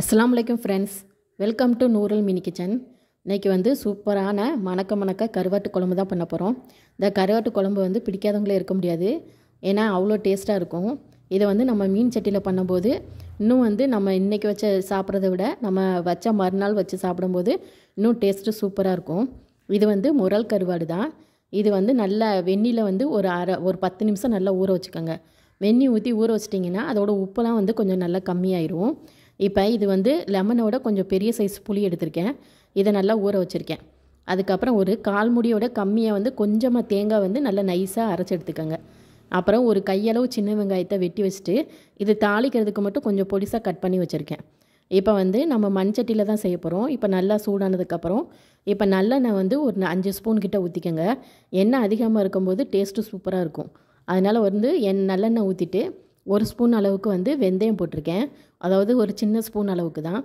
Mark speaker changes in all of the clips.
Speaker 1: அஸ்லாம் வலைக்கம் friends welcome to Noorul mini kitchen இன்றைக்கி வந்து சூப்பரான மணக்க மணக்க கருவாட்டு குழம்பு தான் பண்ண போகிறோம் இந்த கருவாட்டு குழம்பு வந்து பிடிக்காதவங்களே இருக்க முடியாது ஏன்னா அவ்வளோ டேஸ்ட்டாக இருக்கும் இதை வந்து நம்ம மீன் சட்டியில் பண்ணும்போது இன்னும் வந்து நம்ம இன்றைக்கி வச்ச சாப்பிட்றத விட நம்ம வச்ச மறுநாள் வச்சு சாப்பிடும்போது இன்னும் டேஸ்ட்டு சூப்பராக இருக்கும் இது வந்து முரல் கருவாடு தான் இது வந்து நல்ல வெந்நியில் வந்து ஒரு அரை ஒரு பத்து நிமிஷம் நல்லா ஊற வச்சுக்கோங்க வெந்நி ஊற்றி ஊற வச்சிட்டிங்கன்னா அதோடய உப்பெல்லாம் வந்து கொஞ்சம் நல்லா கம்மியாயிரும் இப்போ இது வந்து லெமனோட கொஞ்சம் பெரிய சைஸ் புளி எடுத்திருக்கேன் இதை நல்லா ஊற வச்சுருக்கேன் அதுக்கப்புறம் ஒரு கால் முடியோட கம்மியாக வந்து கொஞ்சமாக தேங்காய் வந்து நல்லா நைஸாக அரைச்சி எடுத்துக்கோங்க அப்புறம் ஒரு கையளவு சின்ன வெங்காயத்தை வெட்டி வச்சுட்டு இது தாளிக்கிறதுக்கு மட்டும் கொஞ்சம் பொடிசாக கட் பண்ணி வச்சுருக்கேன் இப்போ வந்து நம்ம மண்சட்டியில் தான் செய்ய போகிறோம் இப்போ நல்லா சூடானதுக்கப்புறம் இப்போ நல்லெண்ணெய் வந்து ஒரு அஞ்சு ஸ்பூன் கிட்ட ஊற்றிக்கோங்க எண்ணெய் அதிகமாக இருக்கும்போது டேஸ்ட்டு சூப்பராக இருக்கும் அதனால் வந்து என் நல்லெண்ணெய் ஊற்றிட்டு ஒரு ஸ்பூன் அளவுக்கு வந்து வெந்தயம் போட்டிருக்கேன் அதாவது ஒரு சின்ன ஸ்பூன் அளவுக்கு தான்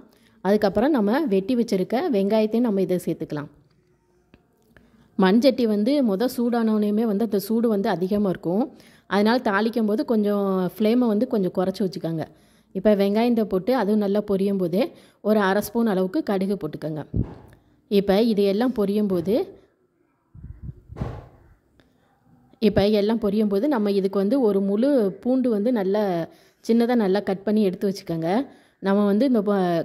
Speaker 1: அதுக்கப்புறம் நம்ம வெட்டி வச்சுருக்க வெங்காயத்தையும் நம்ம இதை சேர்த்துக்கலாம் மண்சட்டி வந்து மொதல் சூடானவனையுமே வந்து அந்த சூடு வந்து அதிகமாக இருக்கும் அதனால் தாளிக்கும் போது கொஞ்சம் ஃப்ளேமை வந்து கொஞ்சம் குறைச்சி வச்சுக்கோங்க இப்போ வெங்காயத்தை போட்டு அதுவும் நல்லா பொரியும் போதே ஒரு அரை ஸ்பூன் அளவுக்கு கடுகு போட்டுக்கோங்க இப்போ இது எல்லாம் பொரியும் போது இப்போ எல்லாம் பொரியும் போது நம்ம இதுக்கு வந்து ஒரு முழு பூண்டு வந்து நல்லா சின்னதாக நல்லா கட் பண்ணி எடுத்து வச்சுக்கோங்க நம்ம வந்து இந்த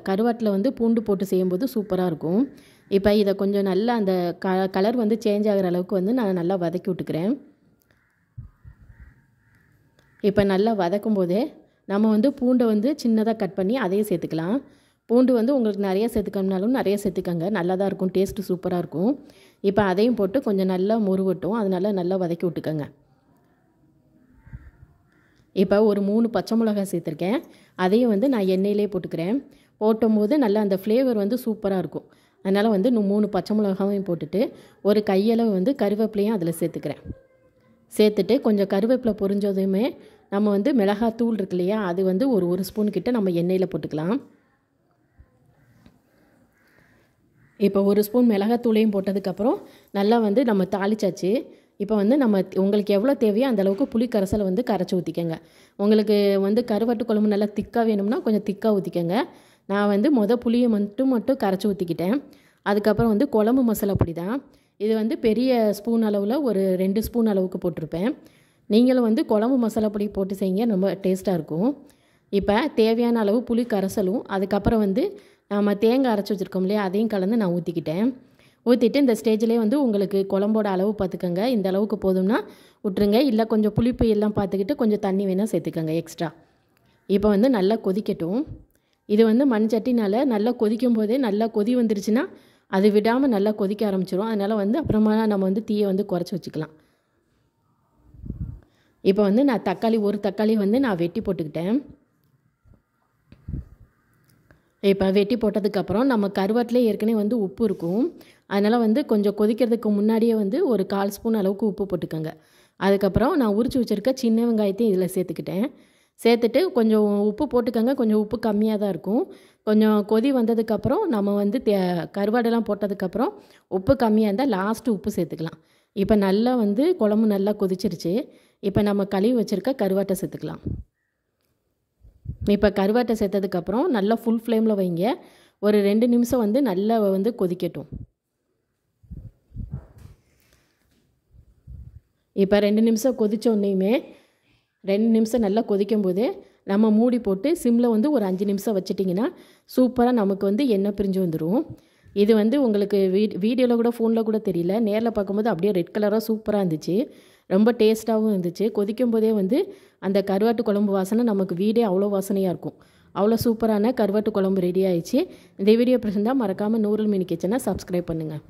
Speaker 1: கருவாட்டில் வந்து பூண்டு போட்டு செய்யும்போது சூப்பராக இருக்கும் இப்போ இதை கொஞ்சம் நல்லா அந்த க கலர் வந்து சேஞ்ச் ஆகிற அளவுக்கு வந்து நான் நல்லா வதக்கி விட்டுக்கிறேன் இப்போ நல்லா வதக்கும் போதே நம்ம வந்து பூண்டை வந்து சின்னதாக கட் பண்ணி அதையும் சேர்த்துக்கலாம் பூண்டு வந்து உங்களுக்கு நிறைய சேர்த்துக்கணும்னாலும் நிறைய சேர்த்துக்கோங்க நல்லா தான் இருக்கும் டேஸ்ட்டு சூப்பராக இருக்கும் இப்போ அதையும் போட்டு கொஞ்சம் நல்லா முறுவட்டும் அதனால் நல்லா வதக்கி விட்டுக்கோங்க இப்போ ஒரு மூணு பச்சை மிளகாய் சேர்த்துருக்கேன் அதையும் வந்து நான் எண்ணெயிலே போட்டுக்கிறேன் போட்டும்போது நல்லா அந்த ஃப்ளேவர் வந்து சூப்பராக இருக்கும் அதனால் வந்து மூணு பச்சை மிளகாவையும் போட்டுட்டு ஒரு கையளவு வந்து கருவேப்பிலையும் அதில் சேர்த்துக்கிறேன் சேர்த்துட்டு கொஞ்சம் கருவேப்பிலை பொரிஞ்சதுமே நம்ம வந்து மிளகாத்தூள் இருக்கு இல்லையா அது வந்து ஒரு ஒரு ஸ்பூன் கிட்ட நம்ம எண்ணெயில் போட்டுக்கலாம் இப்போ ஒரு ஸ்பூன் மிளகாத்தூளையும் போட்டதுக்கப்புறம் நல்லா வந்து நம்ம தாளிச்சாச்சு இப்போ வந்து நம்ம உங்களுக்கு எவ்வளோ தேவையோ அந்தளவுக்கு புளி கரைசலை வந்து கரைச்சி ஊற்றிக்கோங்க உங்களுக்கு வந்து கருவாட்டு குழம்பு நல்லா திக்காக வேணும்னா கொஞ்சம் திக்காக ஊற்றிக்கோங்க நான் வந்து மொதல் புளியை மட்டும் மட்டும் கரைச்சி ஊற்றிக்கிட்டேன் அதுக்கப்புறம் வந்து குழம்பு மசாலா பொடி தான் இது வந்து பெரிய ஸ்பூன் அளவில் ஒரு ரெண்டு ஸ்பூன் அளவுக்கு போட்டிருப்பேன் நீங்களும் வந்து குழம்பு மசாலா பொடி போட்டு செய்யுங்க ரொம்ப டேஸ்ட்டாக இருக்கும் இப்போ தேவையான அளவு புளி கரைசலும் அதுக்கப்புறம் வந்து நம்ம தேங்காய் அரைச்சி வச்சுருக்கோம் இல்லையா அதையும் கலந்து நான் ஊற்றிக்கிட்டேன் ஊற்றிட்டு இந்த ஸ்டேஜ்லேயே வந்து உங்களுக்கு குழம்போட அளவு பார்த்துக்கோங்க இந்த அளவுக்கு போதும்னா விட்டுருங்க இல்லை கொஞ்சம் புளிப்பு எல்லாம் பார்த்துக்கிட்டு கொஞ்சம் தண்ணி வேணால் சேர்த்துக்கோங்க எக்ஸ்ட்ரா இப்போ வந்து நல்லா கொதிக்கட்டும் இது வந்து மண் சட்டினால் நல்லா கொதிக்கும் போதே நல்லா கொதி வந்துருச்சுன்னா அது விடாமல் நல்லா கொதிக்க ஆரம்பிச்சிடும் அதனால் வந்து அப்புறமா நம்ம வந்து தீயை வந்து குறைச்சி வச்சுக்கலாம் இப்போ வந்து நான் தக்காளி ஒரு தக்காளி வந்து நான் வெட்டி போட்டுக்கிட்டேன் இப்போ வெட்டி போட்டதுக்கப்புறம் நம்ம கருவாட்டிலே ஏற்கனவே வந்து உப்பு இருக்கும் அதனால் வந்து கொஞ்சம் கொதிக்கிறதுக்கு முன்னாடியே வந்து ஒரு கால் ஸ்பூன் அளவுக்கு உப்பு போட்டுக்கோங்க அதுக்கப்புறம் நான் உரிச்சு வச்சுருக்க சின்ன வெங்காயத்தையும் இதில் சேர்த்துக்கிட்டேன் சேர்த்துட்டு கொஞ்சம் உப்பு போட்டுக்கோங்க கொஞ்சம் உப்பு கம்மியாக தான் இருக்கும் கொஞ்சம் கொதி வந்ததுக்கப்புறம் நம்ம வந்து தே கருவாடெல்லாம் போட்டதுக்கப்புறம் உப்பு கம்மியாக இருந்தால் லாஸ்ட்டு உப்பு சேர்த்துக்கலாம் இப்போ நல்லா வந்து குழம்பு நல்லா கொதிச்சிருச்சு இப்போ நம்ம கழுவி வச்சுருக்க கருவாட்டை சேர்த்துக்கலாம் இப்போ கருவாட்டை சேர்த்ததுக்கப்புறம் நல்லா ஃபுல் ஃப்ளேமில் வைங்க ஒரு ரெண்டு நிமிஷம் வந்து நல்லா வந்து கொதிக்கட்டும் இப்போ ரெண்டு நிமிஷம் கொதித்தோடனையுமே ரெண்டு நிமிஷம் நல்லா கொதிக்கும் போது நம்ம மூடி போட்டு சிம்மில் வந்து ஒரு அஞ்சு நிமிஷம் வச்சிட்டிங்கன்னா சூப்பராக நமக்கு வந்து எண்ணெய் பிரிஞ்சு வந்துடும் இது வந்து உங்களுக்கு வீ வீடியோவில் கூட ஃபோனில் கூட தெரியல நேரில் பார்க்கும்போது அப்படியே ரெட் கலராக சூப்பராக இருந்துச்சு ரொம்ப டேஸ்ட்டாகவும் இருந்துச்சு கொதிக்கும் போதே வந்து அந்த கருவாட்டு குழம்பு வாசனை நமக்கு வீடே அவ்வளோ வாசனையாக இருக்கும் அவ்வளோ சூப்பரான கருவாட்டு குழம்பு ரெடி ஆயிடுச்சு இந்த வீடியோ பிடிச்சிருந்தால் மறக்காமல் நூறு மினி கிச்சனை சப்ஸ்கிரைப் பண்ணுங்கள்